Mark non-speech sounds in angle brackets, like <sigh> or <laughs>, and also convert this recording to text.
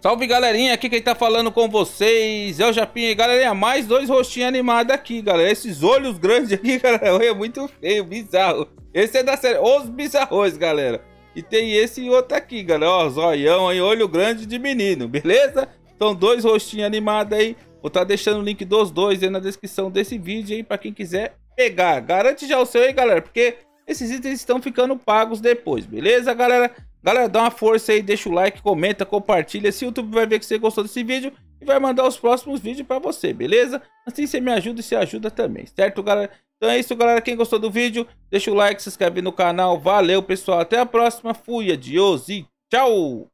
Salve galerinha, aqui quem tá falando com vocês é o Japinha. Galerinha, mais dois rostinhos animados aqui, galera. Esses olhos grandes aqui, <laughs> galera, é muito feio, bizarro. Esse é da série Os Bizarros, galera. E tem esse outro aqui, galera, ó, zoião aí, olho grande de menino, beleza? Então, dois rostinhos animados aí. Vou estar tá deixando o link dos dois aí na descrição desse vídeo aí para quem quiser pegar. Garante já o seu aí, galera, porque esses itens estão ficando pagos depois, beleza, galera? Galera, dá uma força aí, deixa o like, comenta, compartilha. Se o YouTube vai ver que você gostou desse vídeo e vai mandar os próximos vídeos pra você, beleza? Assim você me ajuda e se ajuda também, certo, galera? Então é isso, galera. Quem gostou do vídeo, deixa o like, se inscreve no canal. Valeu, pessoal. Até a próxima. Fui, adiós e tchau!